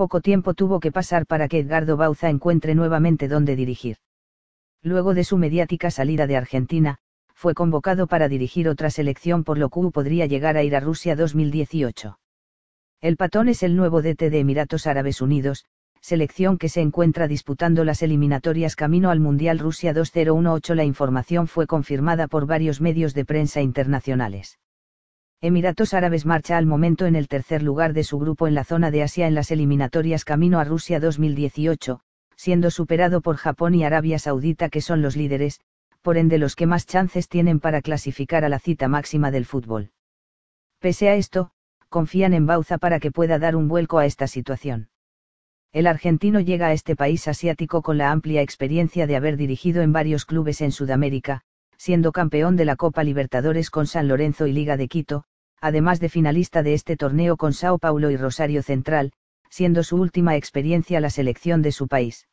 poco tiempo tuvo que pasar para que Edgardo Bauza encuentre nuevamente dónde dirigir. Luego de su mediática salida de Argentina, fue convocado para dirigir otra selección por lo que podría llegar a ir a Rusia 2018. El patón es el nuevo DT de Emiratos Árabes Unidos, selección que se encuentra disputando las eliminatorias camino al Mundial Rusia 2018. La información fue confirmada por varios medios de prensa internacionales. Emiratos Árabes marcha al momento en el tercer lugar de su grupo en la zona de Asia en las eliminatorias camino a Rusia 2018, siendo superado por Japón y Arabia Saudita que son los líderes, por ende los que más chances tienen para clasificar a la cita máxima del fútbol. Pese a esto, confían en Bauza para que pueda dar un vuelco a esta situación. El argentino llega a este país asiático con la amplia experiencia de haber dirigido en varios clubes en Sudamérica, siendo campeón de la Copa Libertadores con San Lorenzo y Liga de Quito, además de finalista de este torneo con Sao Paulo y Rosario Central, siendo su última experiencia la selección de su país.